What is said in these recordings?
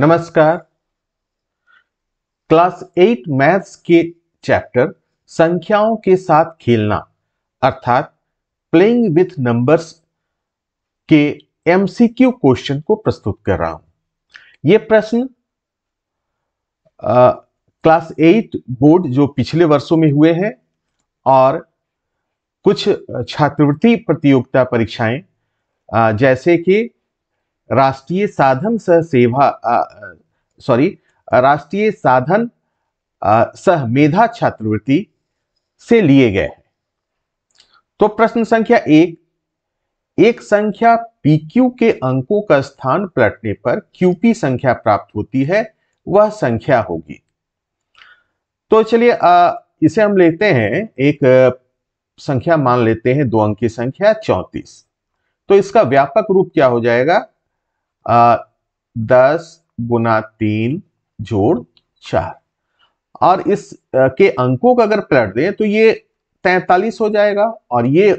नमस्कार class eight maths के chapter संख्याओं के साथ खेलना अर्थात प्लेइंग विथ नंबर्स के एमसीक्यू क्वेश्चन को प्रस्तुत कर रहा हूं यह प्रश्न क्लास एट बोर्ड जो पिछले वर्षों में हुए हैं और कुछ छात्रवृत्ति प्रतियोगिता परीक्षाएं जैसे कि राष्ट्रीय साधन सह सेवा सॉरी राष्ट्रीय साधन सह मेधा छात्रवृत्ति से लिए गए हैं तो प्रश्न संख्या एक एक संख्या PQ के अंकों का स्थान पलटने पर QP संख्या प्राप्त होती है वह संख्या होगी तो चलिए इसे हम लेते हैं एक संख्या मान लेते हैं दो अंक की संख्या चौंतीस तो इसका व्यापक रूप क्या हो जाएगा दस गुना तीन जोड़ चार और इस के अंकों का अगर पलट दें तो ये तैतालीस हो जाएगा और ये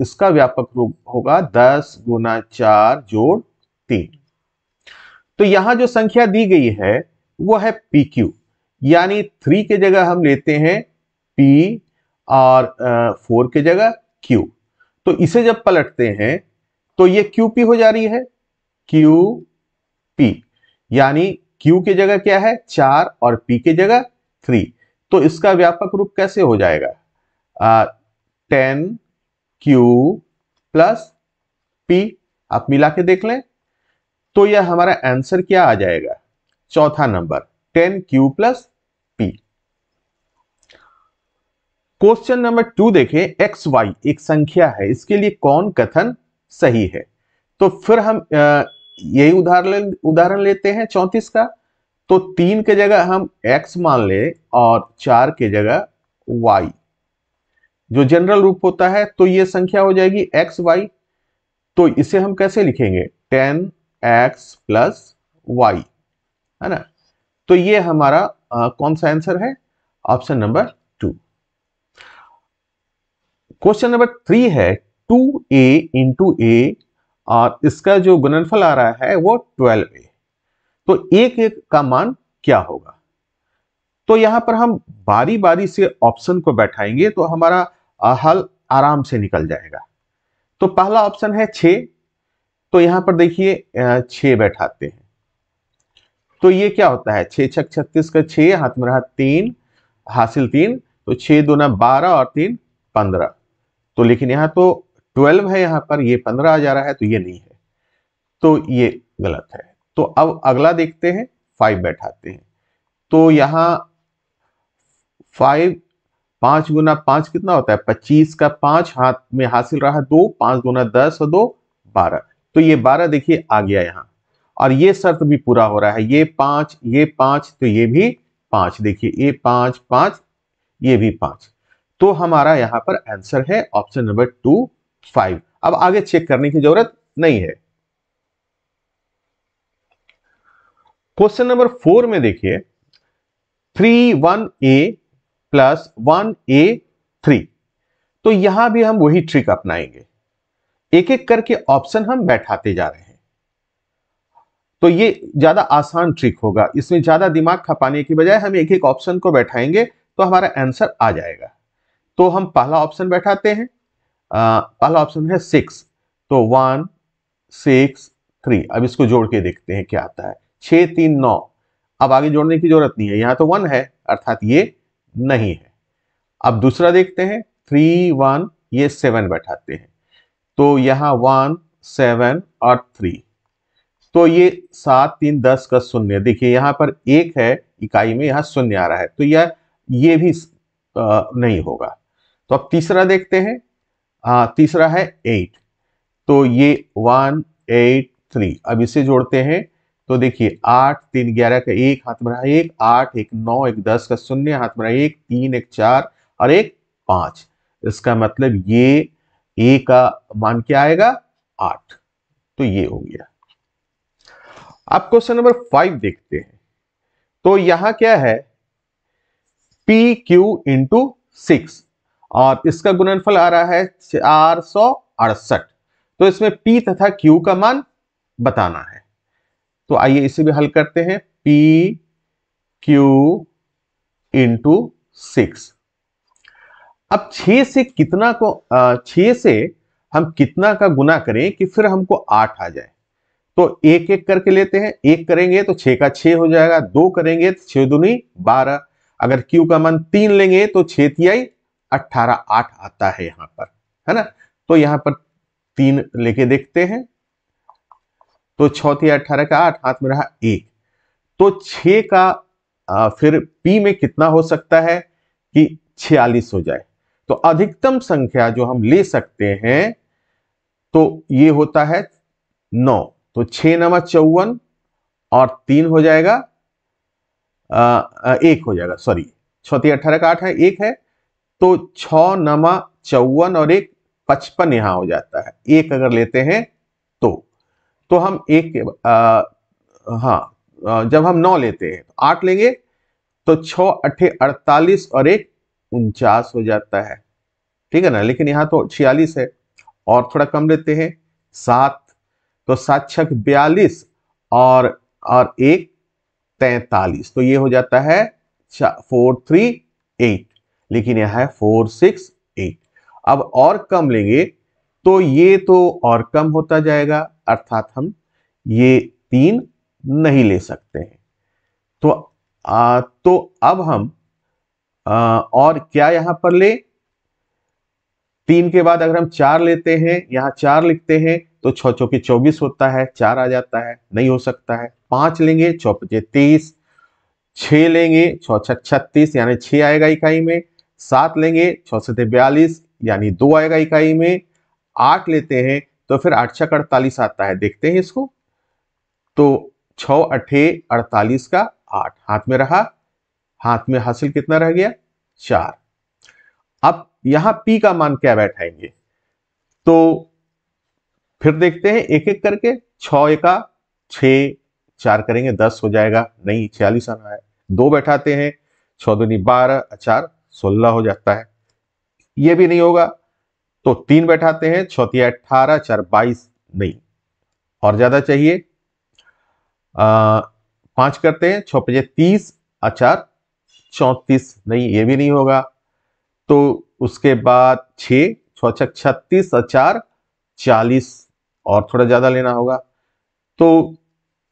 इसका व्यापक रूप होगा दस गुना चार जोड़ तीन तो यहां जो संख्या दी गई है वो है पी क्यू यानी थ्री के जगह हम लेते हैं पी और फोर के जगह क्यू तो इसे जब पलटते हैं तो ये क्यू पी हो जा रही है क्यू पी यानी Q की जगह क्या है चार और P की जगह थ्री तो इसका व्यापक रूप कैसे हो जाएगा टेन Q प्लस P आप मिला के देख लें तो यह हमारा आंसर क्या आ जाएगा चौथा number ten Q plus P question number two देखें एक्स वाई एक संख्या है इसके लिए कौन कथन सही है तो फिर हम आ, यही उदाहरण उदाहरण लेते हैं चौंतीस का तो तीन के जगह हम x मान ले और चार के जगह y जो जनरल रूप होता है तो ये संख्या हो जाएगी एक्स वाई तो इसे हम कैसे लिखेंगे टेन एक्स प्लस वाई है ना तो ये हमारा आ, कौन सा आंसर है option number two question number three है टू ए इंटू ए और इसका जो गुणनफल आ रहा है वो ट्वेल्व ए तो एक एक का मान क्या होगा तो यहां पर हम बारी बारी से ऑप्शन को बैठाएंगे तो हमारा हल आराम से निकल जाएगा तो पहला ऑप्शन है छे तो यहां पर देखिए छे बैठाते हैं तो ये क्या होता है छे छक छत्तीस का छे हाथ में रहा तीन हासिल तीन तो छे दो ना बारह और तीन पंद्रह तो लेकिन यहां तो ट्वेल्व है यहां पर ये पंद्रह आ जा रहा है तो ये नहीं है तो ये गलत है तो अब अगला देखते हैं फाइव बैठाते हैं तो यहाँ फाइव पांच गुना पांच कितना होता है पच्चीस का पांच हाथ में हासिल रहा दो पांच गुना दस और दो बारह तो ये बारह देखिए आ गया यहाँ और ये शर्त भी पूरा हो रहा है ये पांच ये पांच तो ये भी पांच देखिए ये पांच पांच ये भी पांच तो हमारा यहाँ पर आंसर है ऑप्शन नंबर टू फाइव अब आगे चेक करने की जरूरत नहीं है क्वेश्चन नंबर फोर में देखिए three one A plus one A three तो यहां भी हम वही ट्रिक अपनाएंगे एक एक करके ऑप्शन हम बैठाते जा रहे हैं तो ये ज्यादा आसान ट्रिक होगा इसमें ज्यादा दिमाग खपाने की बजाय हम एक एक ऑप्शन को बैठाएंगे तो हमारा आंसर आ जाएगा तो हम पहला ऑप्शन बैठाते हैं पहला ऑप्शन है सिक्स तो वन सिक्स थ्री अब इसको जोड़ के देखते हैं क्या आता है छ तीन नौ अब आगे जोड़ने की जरूरत नहीं है यहां तो वन है अर्थात ये नहीं है अब दूसरा देखते हैं थ्री वन ये सेवन बैठाते हैं तो यहां वन सेवन और थ्री तो ये सात तीन दस का शून्य देखिए यहां पर एक है इकाई में यहां शून्य आ रहा है तो यह ये भी आ, नहीं होगा तो अब तीसरा देखते हैं आ, हाँ, तीसरा है एट तो ये वन एट थ्री अब इसे जोड़ते हैं तो देखिए आठ तीन ग्यारह का एक हाथ में रहा एक आठ एक नौ एक दस का शून्य हाथ में रहा एक तीन एक चार और एक पांच इसका मतलब ये ए का मान क्या आएगा आठ तो ये हो गया अब क्वेश्चन नंबर फाइव देखते हैं तो यहां क्या है पी क्यू इंटू सिक्स और इसका गुणनफल आ रहा है चार तो इसमें P तथा Q का मान बताना है तो आइए इसे भी हल करते हैं P Q इंटू सिक्स अब छ से कितना को छ से हम कितना का गुना करें कि फिर हमको आठ आ जाए तो एक एक करके लेते हैं एक करेंगे तो छः का छः हो जाएगा दो करेंगे तो छः दुनी बारह अगर Q का मान तीन लेंगे तो छः तिहाई अट्ठारह आठ आता है यहां पर है ना तो यहां पर तीन लेके देखते हैं तो छौथी अट्ठारह का आठ हाथ में रहा एक तो छ का आ, फिर पी में कितना हो सकता है कि छियालीस हो जाए तो अधिकतम संख्या जो हम ले सकते हैं तो ये होता है नौ तो छ नवा चौवन और तीन हो जाएगा आ, एक हो जाएगा सॉरी छठी अट्ठारह का आठ है एक है तो छ नमा चौवन और एक पचपन यहां हो जाता है एक अगर लेते हैं तो तो हम एक के हाँ जब हम नौ लेते हैं तो आठ लेंगे तो छ अठे अड़तालीस और एक उनचास हो जाता है ठीक है ना लेकिन यहां तो छियालीस है और थोड़ा कम लेते हैं सात तो सात छक बयालीस और और एक तैतालीस तो ये हो जाता है फोर थ्री एट लेकिन यह है फोर सिक्स एट अब और कम लेंगे तो ये तो और कम होता जाएगा अर्थात हम ये तीन नहीं ले सकते हैं तो आ, तो अब हम आ, और क्या यहां पर ले तीन के बाद अगर हम चार लेते हैं यहां चार लिखते हैं तो छो चौके चौबीस होता है चार आ जाता है नहीं हो सकता है पांच लेंगे चौपचे तीस छ लेंगे छो अच्छा, छत्तीस यानी छ आएगा इकाई में सात लेंगे छ सत्य बयालीस यानी दो आएगा इकाई में आठ लेते हैं तो फिर आठ छक अड़तालीस आता है देखते हैं इसको तो छ अठे अड़तालीस का आठ हाथ में रहा हाथ में हासिल कितना रह गया चार अब यहां पी का मान क्या बैठाएंगे तो फिर देखते हैं एक एक करके छ एका छ चार करेंगे दस हो जाएगा नहीं छियालीस आना है दो बैठाते हैं छः दूनी बारह चार सोलह हो जाता है ये भी नहीं होगा तो तीन बैठाते हैं छतिया अठारह चार बाईस नहीं और ज्यादा चाहिए पांच करते हैं छः पजे तीस अचार चौतीस नहीं ये भी नहीं होगा तो उसके बाद छे छक छत्तीस अचार चालीस और थोड़ा ज़्यादा लेना होगा तो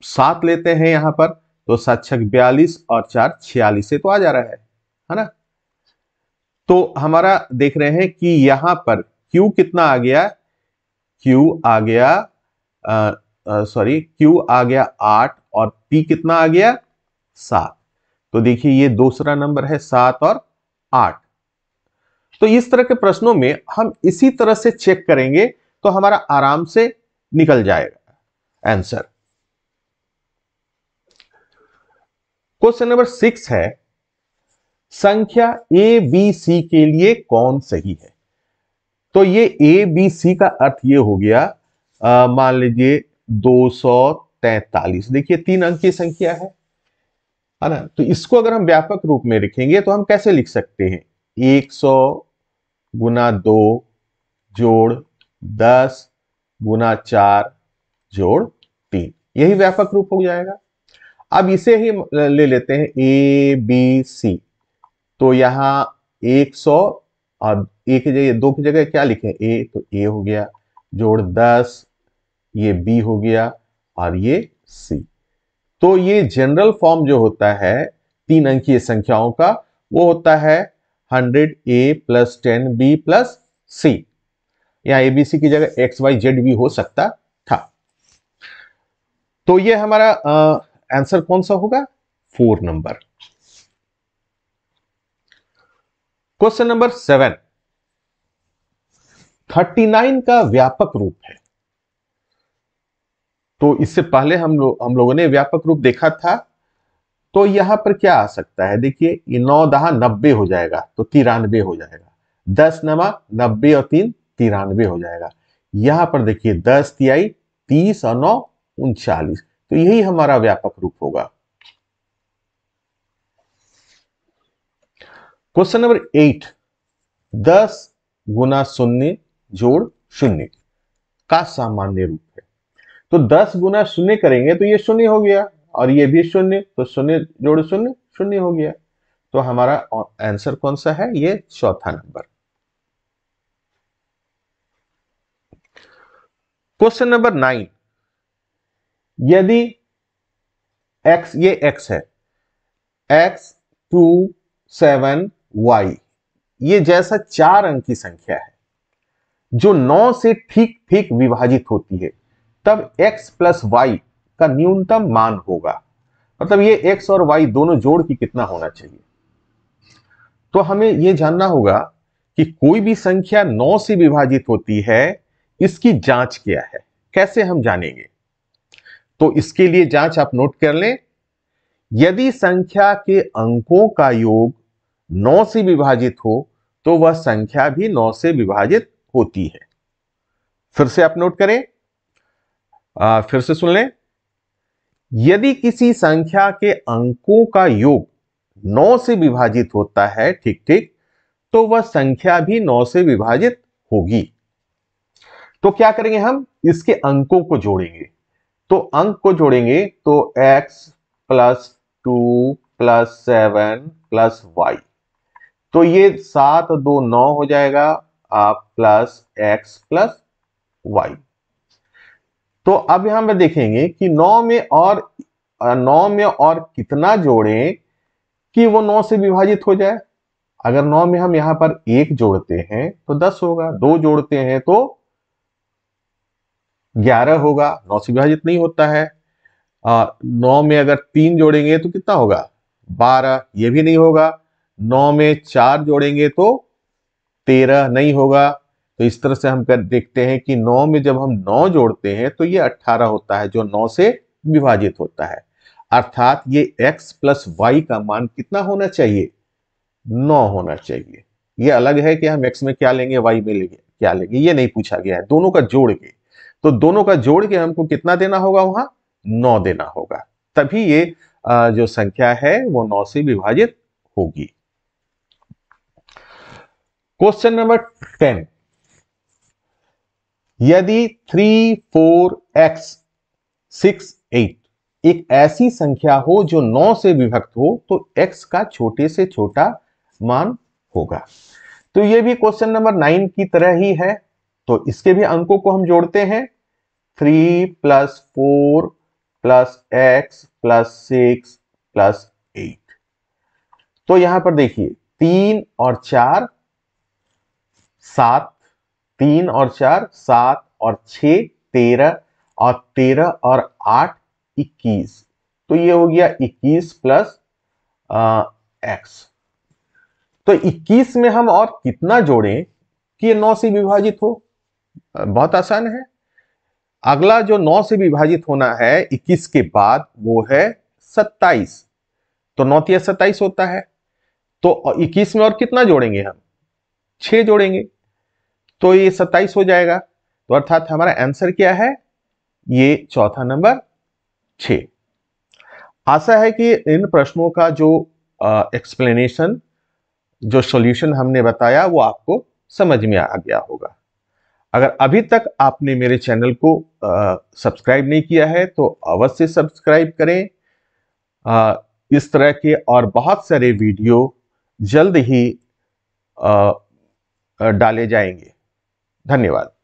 सात लेते हैं यहां पर तो सात छक बयालीस और चार छियालीस से तो आ जा रहा है है ना तो हमारा देख रहे हैं कि यहां पर Q कितना आ गया Q आ गया सॉरी Q आ गया आठ और P कितना आ गया सात तो देखिए ये दूसरा नंबर है सात और आठ तो इस तरह के प्रश्नों में हम इसी तरह से चेक करेंगे तो हमारा आराम से निकल जाएगा आंसर क्वेश्चन नंबर सिक्स है संख्या ए बी सी के लिए कौन सही है तो ये ए बी सी का अर्थ ये हो गया मान लीजिए दो सौ तैतालीस देखिए तीन अंक की संख्या है है ना तो इसको अगर हम व्यापक रूप में लिखेंगे तो हम कैसे लिख सकते हैं एक सौ गुना दो जोड़ दस गुना चार जोड़ तीन यही व्यापक रूप हो जाएगा अब इसे ही ले लेते हैं ए बी सी तो यहाँ एक सौ और एक जगह दो की जगह क्या लिखे ए तो ए हो गया जोड़ दस ये बी हो गया और ये सी तो ये जनरल फॉर्म जो होता है तीन अंकीय संख्याओं का वो होता है hundred A plus ten B plus C या एबीसी की जगह एक्स वाई जेड भी हो सकता था तो ये हमारा आंसर कौन सा होगा four number question number seven nine का व्यापक रूप है तो इससे पहले हम लोग हम लोगों ने व्यापक रूप देखा था तो यहां पर क्या आ सकता है देखिए नौ दहा नब्बे हो जाएगा तो तिरानबे हो जाएगा दस नवा नब्बे और तीन तिरानबे हो जाएगा यहां पर देखिए दस तिहाई तीस और नौ उनचालीस तो यही हमारा व्यापक रूप होगा क्वेश्चन नंबर एट दस गुना शून्य जोड़ शून्य का सामान्य रूप है तो दस गुना शून्य करेंगे तो ये शून्य हो गया और ये भी शून्य तो शून्य जोड़ शून्य शून्य हो गया तो हमारा आंसर कौन सा है ये चौथा नंबर क्वेश्चन नंबर नाइन यदि एक्स ये एक्स है एक्स टू सेवन वाई ये जैसा चार अंक की संख्या है जो नौ से ठीक ठीक विभाजित होती है तब x प्लस वाई का न्यूनतम मान होगा मतलब ये x और y दोनों जोड़ की कितना होना चाहिए तो हमें यह जानना होगा कि कोई भी संख्या नौ से विभाजित होती है इसकी जांच क्या है कैसे हम जानेंगे तो इसके लिए जांच आप नोट कर लें यदि संख्या के अंकों का योग नौ से विभाजित हो तो वह संख्या भी नौ से विभाजित होती है फिर से आप नोट करें आ, फिर से सुन लें यदि किसी संख्या के अंकों का योग नौ से विभाजित होता है ठीक ठीक तो वह संख्या भी नौ से विभाजित होगी तो क्या करेंगे हम इसके अंकों को जोड़ेंगे तो अंक को जोड़ेंगे तो x plus two plus seven plus Y तो ये सात दो नौ हो जाएगा आप प्लस एक्स प्लस वाई तो अब यहां पर देखेंगे कि नौ में और नौ में और कितना जोड़ें कि वो नौ से विभाजित हो जाए अगर नौ में हम यहां पर एक जोड़ते हैं तो दस होगा दो जोड़ते हैं तो ग्यारह होगा नौ से विभाजित नहीं होता है नौ में अगर तीन जोड़ेंगे तो कितना होगा बारह ये भी नहीं होगा नौ में चार जोड़ेंगे तो तेरह नहीं होगा तो इस तरह से हम कर देखते हैं कि नौ में जब हम नौ जोड़ते हैं तो ये अट्ठारह होता है जो नौ से विभाजित होता है अर्थात ये x प्लस वाई का मान कितना होना चाहिए नौ होना चाहिए ये अलग है कि हम x में क्या लेंगे y में लेंगे क्या लेंगे ये नहीं पूछा गया है दोनों का जोड़ के तो दोनों का जोड़ के हमको कितना देना होगा वहां नौ देना होगा तभी ये जो संख्या है वो नौ से विभाजित होगी क्वेश्चन नंबर टेन यदि three four X six eight एक ऐसी संख्या हो जो नौ से विभक्त हो तो एक्स का छोटे से छोटा मान होगा तो ये भी क्वेश्चन नंबर नाइन की तरह ही है तो इसके भी अंकों को हम जोड़ते हैं three plus four plus X plus six plus eight तो यहां पर देखिए तीन और चार सात तीन और चार सात और छ तेरह और तेरह और आठ इक्कीस तो ये हो गया इक्कीस प्लस एक्स तो इक्कीस में हम और कितना जोड़ें कि ये नौ से विभाजित हो बहुत आसान है अगला जो नौ से विभाजित होना है इक्कीस के बाद वो है सत्ताईस तो नौ तीस सत्ताईस होता है तो इक्कीस में और कितना जोड़ेंगे हम छह जोड़ेंगे तो ये सत्ताईस हो जाएगा तो अर्थात हमारा आंसर क्या है ये चौथा नंबर छ आशा है कि इन प्रश्नों का जो एक्सप्लेनेशन जो सॉल्यूशन हमने बताया वो आपको समझ में आ गया होगा अगर अभी तक आपने मेरे चैनल को सब्सक्राइब नहीं किया है तो अवश्य सब्सक्राइब करें आ, इस तरह के और बहुत सारे वीडियो जल्द ही आ, डाले जाएंगे धन्यवाद